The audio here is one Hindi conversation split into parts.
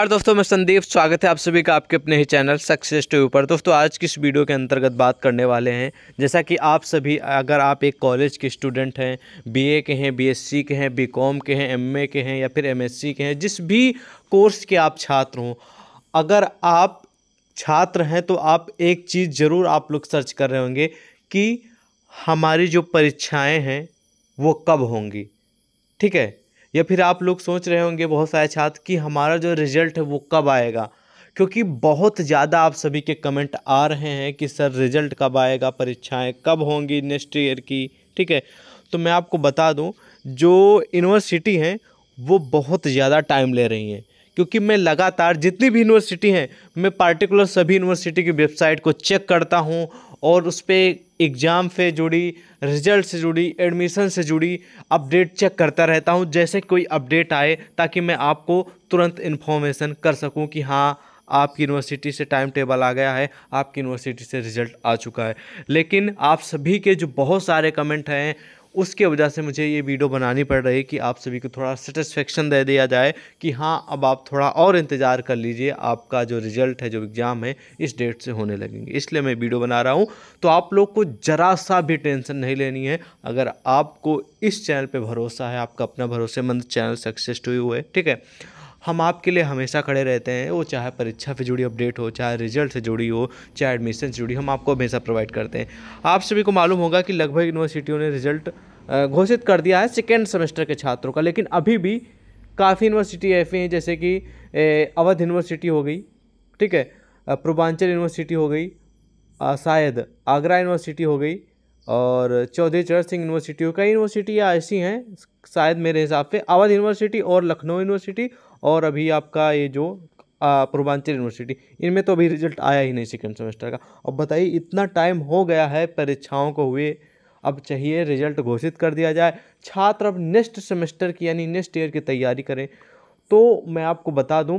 और दोस्तों मैं संदीप स्वागत है आप सभी का आपके अपने ही चैनल सक्सेस टीवी पर दोस्तों आज की इस वीडियो के अंतर्गत बात करने वाले हैं जैसा कि आप सभी अगर आप एक कॉलेज के स्टूडेंट हैं बीए के हैं बीएससी के हैं बीकॉम के हैं एमए के हैं या फिर एमएससी के हैं जिस भी कोर्स के आप छात्र हों अगर आप छात्र हैं तो आप एक चीज़ ज़रूर आप लोग सर्च कर रहे होंगे कि हमारी जो परीक्षाएँ हैं वो कब होंगी ठीक है या फिर आप लोग सोच रहे होंगे बहुत सारे छात्र कि हमारा जो रिजल्ट है वो कब आएगा क्योंकि बहुत ज़्यादा आप सभी के कमेंट आ रहे हैं कि सर रिजल्ट कब आएगा परीक्षाएं कब होंगी नेक्स्ट ईयर की ठीक है तो मैं आपको बता दूं जो यूनिवर्सिटी हैं वो बहुत ज़्यादा टाइम ले रही हैं क्योंकि मैं लगातार जितनी भी यूनिवर्सिटी हैं मैं पार्टिकुलर सभी यूनिवर्सिटी की वेबसाइट को चेक करता हूँ और उस पर एग्ज़ाम से जुड़ी रिजल्ट से जुड़ी एडमिशन से जुड़ी अपडेट चेक करता रहता हूँ जैसे कोई अपडेट आए ताकि मैं आपको तुरंत इन्फॉर्मेशन कर सकूँ कि हाँ आपकी यूनिवर्सिटी से टाइम टेबल आ गया है आपकी यूनिवर्सिटी से रिजल्ट आ चुका है लेकिन आप सभी के जो बहुत सारे कमेंट हैं उसके वजह से मुझे ये वीडियो बनानी पड़ रही है कि आप सभी को थोड़ा सेटिस्फेक्शन दे दिया जाए कि हाँ अब आप थोड़ा और इंतज़ार कर लीजिए आपका जो रिज़ल्ट है जो एग्ज़ाम है इस डेट से होने लगेंगे इसलिए मैं वीडियो बना रहा हूँ तो आप लोग को ज़रा सा भी टेंशन नहीं लेनी है अगर आपको इस चैनल पर भरोसा है आपका अपना भरोसेमंद चैनल सक्सेस हुए ठीक है हम आपके लिए हमेशा खड़े रहते हैं वो चाहे परीक्षा से जुड़ी अपडेट हो चाहे रिजल्ट से जुड़ी हो चाहे एडमिशन से जुड़ी हम आपको हमेशा प्रोवाइड करते हैं आप सभी को मालूम होगा कि लगभग यूनिवर्सिटियों ने रिजल्ट घोषित कर दिया है सेकेंड सेमेस्टर के छात्रों का लेकिन अभी भी काफ़ी यूनिवर्सिटी ऐसी हैं जैसे कि अवध यूनिवर्सिटी हो गई ठीक है पूर्वांचल यूनिवर्सिटी हो गई शायद आगरा यूनिवर्सिटी हो गई और चौधरी चरण सिंह यूनिवर्सिटी कई यूनिवर्सिटियाँ ऐसी हैं शायद मेरे हिसाब से अवध यूनिवर्सिटी और लखनऊ यूनिवर्सिटी और अभी आपका ये जो पूर्वांचल यूनिवर्सिटी इनमें तो अभी रिजल्ट आया ही नहीं सेकेंड सेमेस्टर का अब बताइए इतना टाइम हो गया है परीक्षाओं को हुए अब चाहिए रिजल्ट घोषित कर दिया जाए छात्र अब नेक्स्ट सेमेस्टर की यानी नेक्स्ट ईयर की तैयारी करें तो मैं आपको बता दूं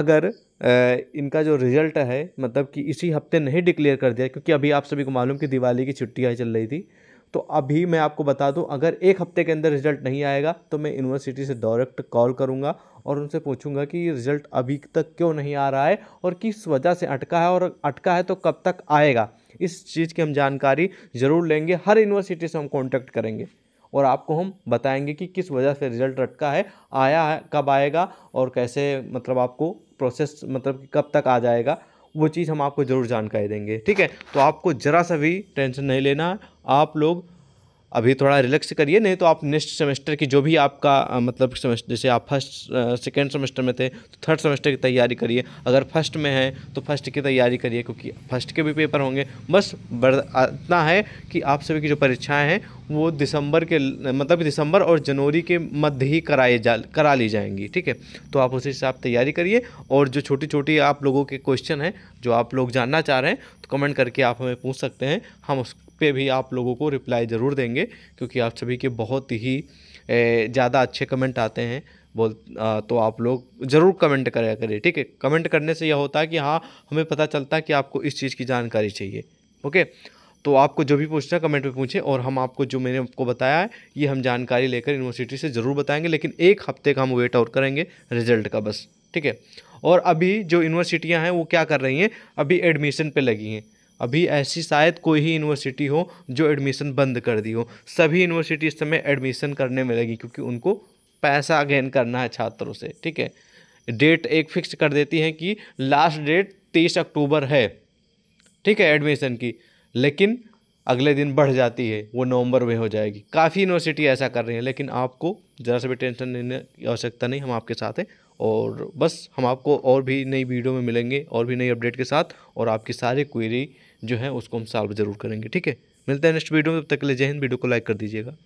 अगर इनका जो रिज़ल्ट है मतलब कि इसी हफ्ते नहीं डिक्लेयर कर दिया क्योंकि अभी आप सभी को मालूम कि दिवाली की छुट्टियाँ चल रही थी तो अभी मैं आपको बता दूं अगर एक हफ्ते के अंदर रिज़ल्ट नहीं आएगा तो मैं यूनिवर्सिटी से डायरेक्ट कॉल करूंगा और उनसे पूछूंगा कि रिज़ल्ट अभी तक क्यों नहीं आ रहा है और किस वजह से अटका है और अटका है तो कब तक आएगा इस चीज़ की हम जानकारी ज़रूर लेंगे हर यूनिवर्सिटी से हम कॉन्टैक्ट करेंगे और आपको हम बताएंगे कि किस वजह से रिजल्ट रटका है आया है कब आएगा और कैसे मतलब आपको प्रोसेस मतलब कब तक आ जाएगा वो चीज़ हम आपको ज़रूर जानकारी देंगे ठीक है तो आपको ज़रा सा भी टेंशन नहीं लेना आप लोग अभी थोड़ा रिलैक्स करिए नहीं तो आप नेक्स्ट सेमेस्टर की जो भी आपका मतलब सेमेस्टर जैसे आप फर्स्ट सेकेंड सेमेस्टर में थे तो थर्ड सेमेस्टर की तैयारी करिए अगर फर्स्ट में है तो फर्स्ट की तैयारी करिए क्योंकि फर्स्ट के भी पेपर होंगे बस इतना है कि आप सभी की जो परीक्षाएँ हैं वो दिसंबर के मतलब दिसंबर और जनवरी के मध्य ही कराए जा करा ली जाएंगी ठीक है तो आप उसी हिसाब तैयारी करिए और जो छोटी छोटी आप लोगों के क्वेश्चन हैं जो आप लोग जानना चाह रहे हैं तो कमेंट करके आप हमें पूछ सकते हैं हम उस पे भी आप लोगों को रिप्लाई ज़रूर देंगे क्योंकि आप सभी के बहुत ही ज़्यादा अच्छे कमेंट आते हैं बोल तो आप लोग ज़रूर कमेंट कराया करिए ठीक है कमेंट करने से यह होता है कि हाँ हमें पता चलता है कि आपको इस चीज़ की जानकारी चाहिए ओके तो आपको जो भी पूछना है कमेंट में पूछें और हम आपको जो मैंने आपको बताया है ये हम जानकारी लेकर यूनिवर्सिटी से ज़रूर बताएंगे लेकिन एक हफ्ते का हम वेट आउट करेंगे रिजल्ट का बस ठीक है और अभी जो यूनिवर्सिटियाँ हैं वो क्या कर रही हैं अभी एडमिशन पे लगी हैं अभी ऐसी शायद कोई ही यूनिवर्सिटी हो जो एडमिशन बंद कर दी हो सभी यूनिवर्सिटी इस समय एडमिशन करने में लगी क्योंकि उनको पैसा गेन करना है छात्रों से ठीक है डेट एक फिक्स कर देती हैं कि लास्ट डेट तीस अक्टूबर है ठीक है एडमिशन की लेकिन अगले दिन बढ़ जाती है वो नवंबर में हो जाएगी काफ़ी यूनिवर्सिटी ऐसा कर रही है लेकिन आपको ज़रा से भी टेंशन लेने की आवश्यकता नहीं हम आपके साथ हैं और बस हम आपको और भी नई वीडियो में मिलेंगे और भी नई अपडेट के साथ और आपकी सारी क्वेरी जो है उसको हम सॉल्व जरूर करेंगे ठीक है मिलते हैं नेक्स्ट वीडियो में तब तक के लिए जय हिंद वीडियो को लाइक कर दीजिएगा